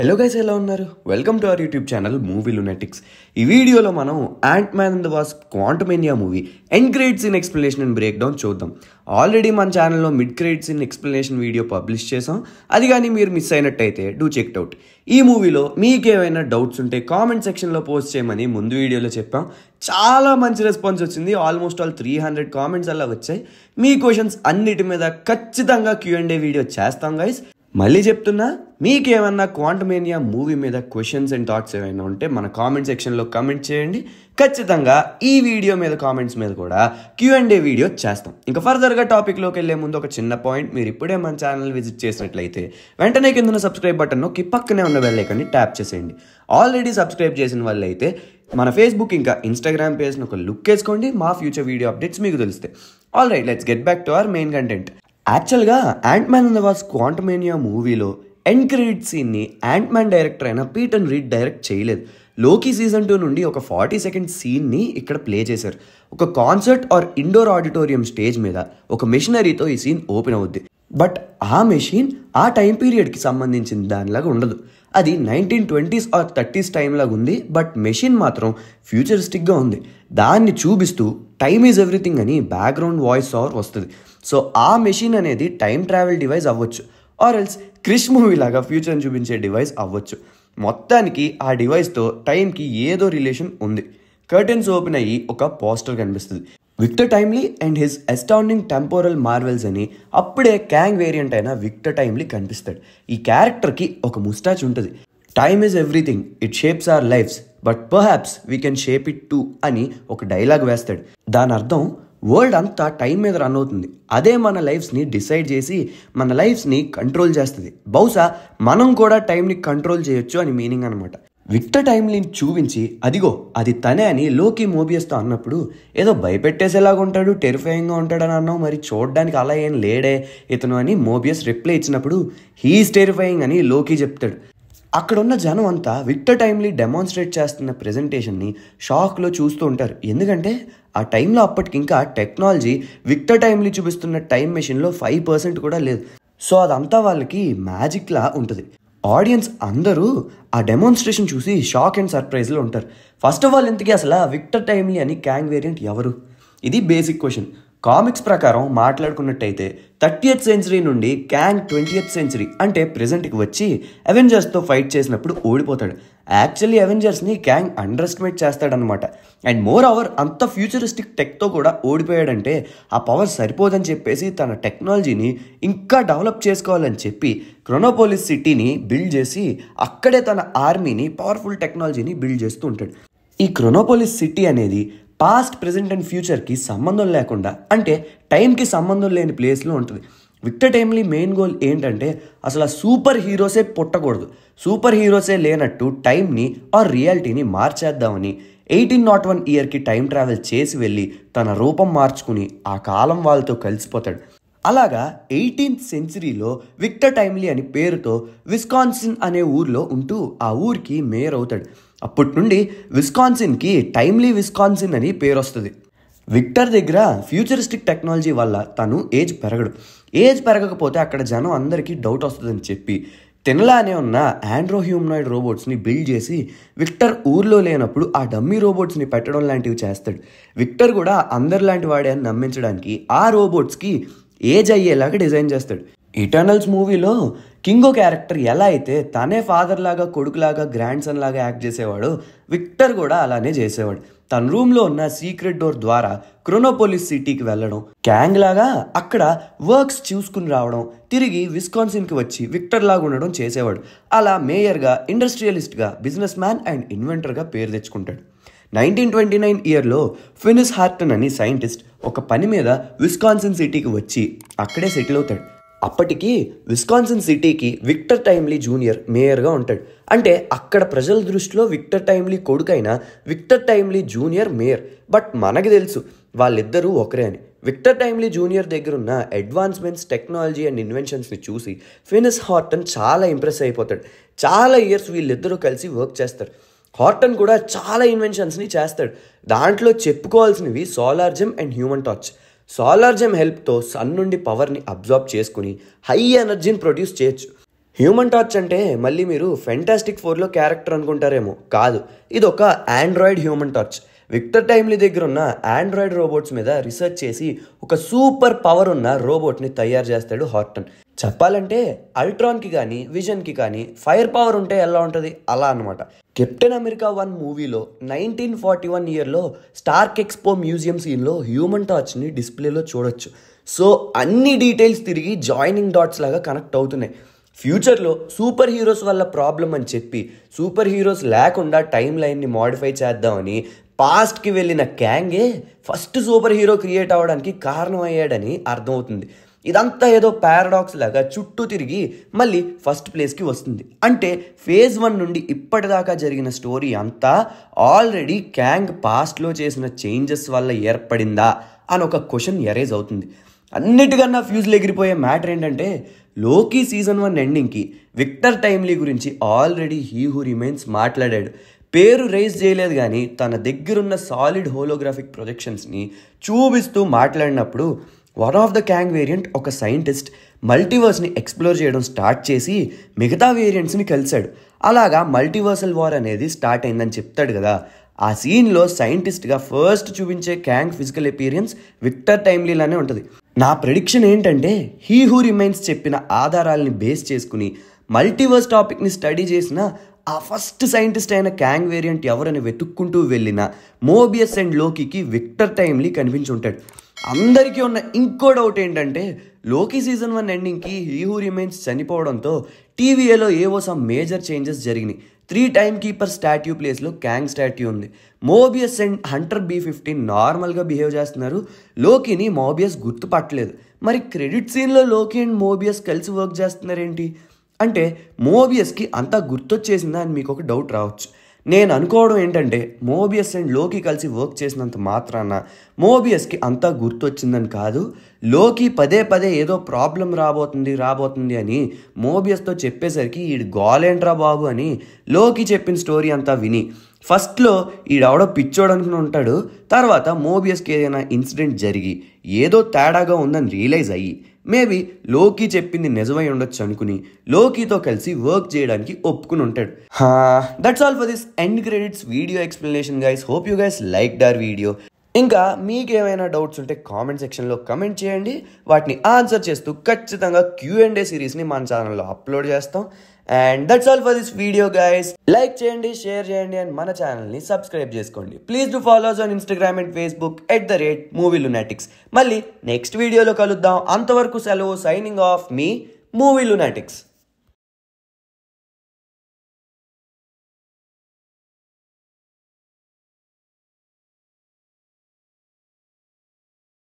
hello guys ఎలా ఉన్నారు welcome to our YouTube channel Movie Lunatics ఈ వీడియోలో మనం Ant Man and Wasp Quantumania movie end credit scene explanation and breakdown చూద్దాం already మన ఛానల్లో mid credit scene explanation video publish చేసాం అది కానీ మీరు మిస్ అయినట్టయితే డూ చెక్ అవుట్ ఈ మూవీలో మీకేమైనా డౌట్స్ ఉంటే కామెంట్ సెక్షన్లో పోస్ట్ చేయమని ముందు వీడియోలో చెప్పాం చాలా మంచి రెస్పాన్స్ వచ్చింది almost all three hundred comments అలా వచ్చాయి మీ క్వశ్చన్స్ అన్నిటి మీద ఖచ్చితంగా క్యూఎండే వీడియో చేస్తాం గైస్ మళ్ళీ చెప్తున్నా మీకేమన్నా క్వాంటమేనియా మూవీ మీద క్వశ్చన్స్ అండ్ థాట్స్ ఏమైనా ఉంటే మన కామెంట్ సెక్షన్లో కామెంట్ చేయండి ఖచ్చితంగా ఈ వీడియో మీద కామెంట్స్ మీద కూడా క్యూ అండ్ ఏ వీడియో చేస్తాం ఇంకా ఫర్దర్గా టాపిక్లోకి వెళ్ళే ముందు ఒక చిన్న పాయింట్ మీరు ఇప్పుడే మన ఛానల్ విజిట్ చేసినట్లయితే వెంటనే కింద సబ్స్క్రైబ్ బటన్ను కి పక్కనే ఉన్న వెళ్ళేకండి ట్యాప్ చేసేయండి ఆల్రెడీ సబ్స్క్రైబ్ చేసిన వాళ్ళైతే మన ఫేస్బుక్ ఇంకా ఇన్స్టాగ్రామ్ పేజ్ను ఒక లుక్ వేసుకోండి మా ఫ్యూచర్ వీడియో అప్డేట్స్ మీకు తెలిస్తే all right let's get back to our main content యాక్చువల్గా Ant Man and Wasp Quantumania మూవీలో ఎండ్ క్రెడిట్ సీన్ని యాంట్ మ్యాన్ డైరెక్టర్ అయిన పీట్ అండ్ రీడ్ డైరెక్ట్ చేయలేదు లోకీ సీజన్ టూ నుండి ఒక ఫార్టీ సెకండ్ సీన్ని ఇక్కడ ప్లే చేశారు ఒక concert or indoor auditorium stage మీద ఒక మిషనరీతో ఈ సీన్ ఓపెన్ అవుద్ది బట్ ఆ మెషిన్ ఆ టైం పీరియడ్కి సంబంధించిన దానిలాగా ఉండదు అది nineteen twenties or thirties time లాగా ఉంది బట్ మెషిన్ మాత్రం ఫ్యూచరిస్టిక్గా ఉంది దాన్ని చూపిస్తూ టైమ్ ఈజ్ ఎవ్రీథింగ్ అని బ్యాక్గ్రౌండ్ వాయిస్ ఓవర్ వస్తుంది సో ఆ మెషిన్ అనేది టైం ట్రావెల్ డివైస్ అవ్వచ్చు ఆర్ ఎల్స్ క్రిష్ మూవీ లాగా ఫ్యూచర్ని చూపించే డివైస్ అవ్వచ్చు మొత్తానికి ఆ డివైస్తో టైంకి ఏదో రిలేషన్ ఉంది కర్టెన్స్ ఓపెన్ అయ్యి ఒక పోస్టర్ కనిపిస్తుంది Victor Timely and his astonishing temporal marvels అని అప్పుడే క్యాంగ్ వేరియంట్ అయిన విక్టర్ టైమ్లీ కనిపిస్తాడు ఈ క్యారెక్టర్కి ఒక ముస్టాచ్ ఉంటుంది time is everything it shapes our lives but perhaps we can shape it too అని ఒక డైలాగ్ వేస్తాడు దాని అర్థం వరల్డ్ అంతా టైం మీద రన్ అవుతుంది అదే మన లైఫ్స్ని డిసైడ్ చేసి మన లైఫ్స్ని కంట్రోల్ చేస్తుంది బహుశా మనం కూడా టైంని కంట్రోల్ చేయొచ్చు అని మీనింగ్ అనమాట విక్టర్ టైమ్లీన్ చూపించి అదిగో అది తనే అని లోకి మోబియస్తో అన్నప్పుడు ఏదో భయపెట్టేసేలాగా ఉంటాడు టెరిఫైయింగ్గా ఉంటాడని అన్నావు మరి చూడడానికి అలా ఏం లేడే ఇతను అని మోబియస్ రిప్లై ఇచ్చినప్పుడు హీస్ టెరిఫైయింగ్ అని లోకి చెప్తాడు అక్కడ ఉన్న జనం అంతా విక్టర్ టైమ్లీ డెమాన్స్ట్రేట్ చేస్తున్న ప్రజెంటేషన్ని షాక్లో చూస్తూ ఉంటారు ఎందుకంటే ఆ టైంలో అప్పటికి ఇంకా టెక్నాలజీ విక్టర్ టైమ్లీ చూపిస్తున్న టైం మెషిన్లో ఫైవ్ పర్సెంట్ కూడా లేదు సో అదంతా వాళ్ళకి మ్యాజిక్లా ఉంటుంది ఆడియన్స్ అందరూ ఆ డెమాన్స్ట్రేషన్ చూసి షాక్ అండ్ సర్ప్రైజ్లో ఉంటారు ఫస్ట్ ఆఫ్ ఆల్ ఇంతకీ అసలు విక్టర్ టైమ్లీ అని క్యాంగ్ వేరియంట్ ఎవరు ఇది బేసిక్ క్వశ్చన్ కామిక్స్ ప్రకారం మాట్లాడుకున్నట్టయితే థర్టీ ఎయిత్ సెంచరీ నుండి క్యాంగ్ ట్వంటీ ఎయిత్ సెంచరీ అంటే ప్రెజెంట్కి వచ్చి అవెంజర్స్తో ఫైట్ చేసినప్పుడు ఓడిపోతాడు యాక్చువల్లీ అవెంజర్స్ని క్యాంగ్ అండర్ ఎస్టిమేట్ చేస్తాడనమాట అండ్ మోర్ ఓవర్ అంత ఫ్యూచరిస్టిక్ టెక్తో కూడా ఓడిపోయాడంటే ఆ పవర్ సరిపోదని చెప్పేసి తన టెక్నాలజీని ఇంకా డెవలప్ చేసుకోవాలని చెప్పి క్రొనోపోలిస్ సిటీని బిల్డ్ చేసి అక్కడే తన ఆర్మీని పవర్ఫుల్ టెక్నాలజీని బిల్డ్ చేస్తూ ఉంటాడు ఈ క్రొనోపోలిస్ సిటీ అనేది పాస్ట్ ప్రజెంట్ అండ్ ఫ్యూచర్కి సంబంధం లేకుండా అంటే టైంకి సంబంధం లేని ప్లేస్లో ఉంటుంది విక్టర్ టైమ్లీ మెయిన్ గోల్ ఏంటంటే అసలు ఆ సూపర్ హీరోసే పుట్టకూడదు సూపర్ హీరోసే లేనట్టు టైంని ఆ రియాలిటీని మార్చేద్దామని ఎయిటీన్ నాట్ వన్ ఇయర్కి టైం ట్రావెల్ చేసి వెళ్ళి తన రూపం మార్చుకుని ఆ కాలం వాళ్ళతో కలిసిపోతాడు అలాగా ఎయిటీన్త్ సెంచరీలో విక్టర్ టైమ్లీ అని పేరుతో విస్కాన్సిన్ అనే ఊర్లో ఉంటూ ఆ ఊరికి మేయర్ అవుతాడు అప్పటి నుండి విస్కాన్సిన్కి టైమ్లీ విస్కాన్సిన్ అని పేరు వస్తుంది విక్టర్ దగ్గర ఫ్యూచరిస్టిక్ టెక్నాలజీ వల్ల తను ఏజ్ పెరగడు ఏజ్ పెరగకపోతే అక్కడ జనం అందరికీ డౌట్ వస్తుందని చెప్పి తినలానే ఉన్న ఆండ్రో హ్యూమనాయిడ్ రోబోట్స్ని బిల్డ్ చేసి విక్టర్ ఊర్లో లేనప్పుడు ఆ డమ్మీ రోబోట్స్ని పెట్టడం లాంటివి చేస్తాడు విక్టర్ కూడా అందరిలాంటి వాడే అని నమ్మించడానికి ఆ రోబోట్స్కి ఏజ్ అయ్యేలాగా డిజైన్ చేస్తాడు ఇటర్నల్స్ మూవీలో కింగో క్యారెక్టర్ ఎలా అయితే తనే ఫాదర్ లాగా కొడుకులాగా గ్రాండ్ సన్ లాగా యాక్ట్ చేసేవాడు విక్టర్ కూడా అలానే చేసేవాడు తన రూమ్లో ఉన్న సీక్రెట్ డోర్ ద్వారా క్రోనోపోలిస్ సిటీకి వెళ్ళడం క్యాంగ్ లాగా అక్కడ వర్క్స్ చూసుకుని రావడం తిరిగి విస్కాన్సిన్కి వచ్చి విక్టర్ లాగా ఉండడం చేసేవాడు అలా మేయర్గా ఇండస్ట్రియలిస్ట్గా బిజినెస్ మ్యాన్ అండ్ ఇన్వెంటర్గా పేరు తెచ్చుకుంటాడు నైన్టీన్ ట్వంటీ నైన్ ఇయర్లో ఫినిస్ హార్టన్ అని సైంటిస్ట్ ఒక పని మీద విస్కాన్సిన్ సిటీకి వచ్చి అక్కడే సెటిల్ అవుతాడు అప్పటికి విస్కాన్సిన్ సిటీకి విక్టర్ టైమ్లీ జూనియర్ మేయర్గా ఉంటాడు అంటే అక్కడ ప్రజల దృష్టిలో విక్టర్ టైమ్లీ కొడుకైన Victor Timely junior mayor but మనకు తెలుసు వాళ్ళిద్దరూ ఒకరే అని విక్టర్ టైమ్లీ జూనియర్ దగ్గర ఉన్న అడ్వాన్స్మెంట్స్ టెక్నాలజీ అండ్ ఇన్వెన్షన్స్ని చూసి ఫినిస్ హార్టన్ చాలా ఇంప్రెస్ అయిపోతాడు చాలా ఇయర్స్ వీళ్ళిద్దరూ కలిసి వర్క్ చేస్తారు హార్టన్ కూడా చాలా ఇన్వెన్షన్స్ని చేస్తాడు దాంట్లో చెప్పుకోవాల్సినవి solar gem and human torch solar gem హెల్ప్తో సన్ నుండి పవర్ని అబ్జార్బ్ చేసుకుని హై ఎనర్జీని ప్రొడ్యూస్ చేయొచ్చు హ్యూమన్ టార్చ్ అంటే మళ్ళీ మీరు ఫెంటాస్టిక్ ఫోర్లో క్యారెక్టర్ అనుకుంటారేమో కాదు ఇది ఒక android human torch Victor Timely దగ్గర ఉన్న ఆండ్రాయిడ్ రోబోట్స్ మీద రీసెర్చ్ చేసి ఒక సూపర్ పవర్ ఉన్న రోబోట్ని తయారు చేస్తాడు హార్టన్ చెప్పాలంటే అల్ట్రాన్కి కానీ విజన్కి కానీ ఫైర్ పవర్ ఉంటే ఎలా ఉంటుంది అలా అనమాట కెప్టెన్ అమెరికా వన్ మూవీలో నైన్టీన్ ఫార్టీ వన్ ఇయర్లో స్టార్క్ ఎక్స్పో మ్యూజియం సీన్లో హ్యూమన్ టార్చ్ని డిస్ప్లేలో చూడొచ్చు సో అన్ని డీటెయిల్స్ తిరిగి జాయినింగ్ డాట్స్ లాగా కనెక్ట్ అవుతున్నాయి ఫ్యూచర్లో సూపర్ హీరోస్ వల్ల ప్రాబ్లం అని చెప్పి సూపర్ హీరోస్ లేకుండా టైం లైన్ని మాడిఫై చేద్దామని పాస్ట్కి వెళ్ళిన క్యాంగే ఫస్ట్ సూపర్ హీరో క్రియేట్ అవ్వడానికి కారణం అయ్యాడని అర్థమవుతుంది ఇదంతా ఏదో పారాడాక్స్ లాగా చుట్టూ తిరిగి మళ్ళీ ఫస్ట్ ప్లేస్కి వస్తుంది అంటే ఫేజ్ వన్ నుండి ఇప్పటిదాకా జరిగిన స్టోరీ అంతా ఆల్రెడీ క్యాంగ్ పాస్ట్లో చేసిన చేంజెస్ వల్ల ఏర్పడిందా అని ఒక క్వశ్చన్ ఎరేజ్ అవుతుంది అన్నిటికన్నా ఫ్యూజ్లు ఎగిరిపోయే మ్యాటర్ ఏంటంటే లోకీ సీజన్ వన్ ఎండింగ్కి విక్టర్ టైమ్లీ గురించి ఆల్రెడీ హీ హూ రిమైన్స్ మాట్లాడాడు పేరు రేస్ చేయలేదు కానీ తన దగ్గరున్న సాలిడ్ హోలోగ్రాఫిక్ ప్రొజెక్షన్స్ని చూపిస్తూ మాట్లాడినప్పుడు one of the Kang variant ఒక సైంటిస్ట్ మల్టీవర్స్ని ఎక్స్ప్లోర్ చేయడం స్టార్ట్ చేసి మిగతా వేరియంట్స్ని కలిశాడు అలాగా మల్టీవర్సల్ వార్ అనేది స్టార్ట్ అయిందని చెప్తాడు కదా ఆ సీన్లో సైంటిస్ట్గా ఫస్ట్ చూపించే క్యాంగ్ ఫిజికల్ ఎపీరియన్స్ విక్టర్ టైమ్లీలానే ఉంటుంది నా ప్రిడిక్షన్ ఏంటంటే హీ హూ రిమైన్స్ చెప్పిన ఆధారాలని బేస్ చేసుకుని మల్టీవర్స్ టాపిక్ని స్టడీ చేసిన ఆ ఫస్ట్ సైంటిస్ట్ అయిన క్యాంగ్ వేరియంట్ ఎవరని వెతుక్కుంటూ వెళ్ళిన మోబియస్ అండ్ లోకికి విక్టర్ టైమ్లీ కనిపించి ఉంటాడు అందరికీ ఉన్న ఇంకో డౌట్ ఏంటంటే లోకి సీజన్ వన్ ఎండింగ్కి హీ హూ రిమైన్స్ చనిపోవడంతో టీవీఏలో ఏవో సమ్ మేజర్ చేంజెస్ జరిగినాయి త్రీ టైమ్ కీపర్ స్టాట్యూ ప్లేస్లో క్యాంగ్ స్టాట్యూ ఉంది Mobius and Hunter B fifteen నార్మల్గా బిహేవ్ చేస్తున్నారు లోకిని మోబియస్ గుర్తుపట్టలేదు మరి క్రెడిట్ సీన్లో లోకి అండ్ మోబియస్ కలిసి వర్క్ చేస్తున్నారేంటి అంటే మోబియస్కి అంతా గుర్తొచ్చేసిందా అని మీకు ఒక డౌట్ రావచ్చు నేను అనుకోవడం ఏంటంటే మోబియస్ అండ్ లోకి కలిసి వర్క్ చేసినంత మాత్రాన మోబియస్కి అంతా గుర్తొచ్చిందని కాదు లోకి పదే పదే ఏదో ప్రాబ్లం రాబోతుంది రాబోతుంది అని మోబియస్తో చెప్పేసరికి ఈ గోలేంట్రా బాబు అని లోకి చెప్పిన స్టోరీ అంతా విని ఫస్ట్లో ఈడెవడో పిచ్చోడు అనుకుని ఉంటాడు తర్వాత మోబియస్కి ఏదైనా ఇన్సిడెంట్ జరిగి ఏదో తేడాగా ఉందని రియలైజ్ అయ్యి మేబీ లోకీ చెప్పింది నిజమై ఉండొచ్చు అనుకుని లోకీతో కలిసి వర్క్ చేయడానికి ఒప్పుకుని ఉంటాడు that's all for this end credits video explanation guys hope you guys like the video ఇంకా మీకేమైనా డౌట్స్ ఉంటే కామెంట్ సెక్షన్లో కమెంట్ చేయండి వాటిని ఆన్సర్ చేస్తూ ఖచ్చితంగా క్యూ అండ్ ఏ సిరీస్ని మన ఛానల్లో అప్లోడ్ చేస్తాం and that's all for this video guys like చేయండి షేర్ చేయండి అండ్ మన ఛానల్ని సబ్స్క్రైబ్ చేసుకోండి please do follow us on Instagram and Facebook at the rate Movie Lunatics మళ్ళీ నెక్స్ట్ వీడియోలో కలుద్దాం అంతవరకు సెలవు సైనింగ్ ఆఫ్ మీ మూవీ లునాటిక్స్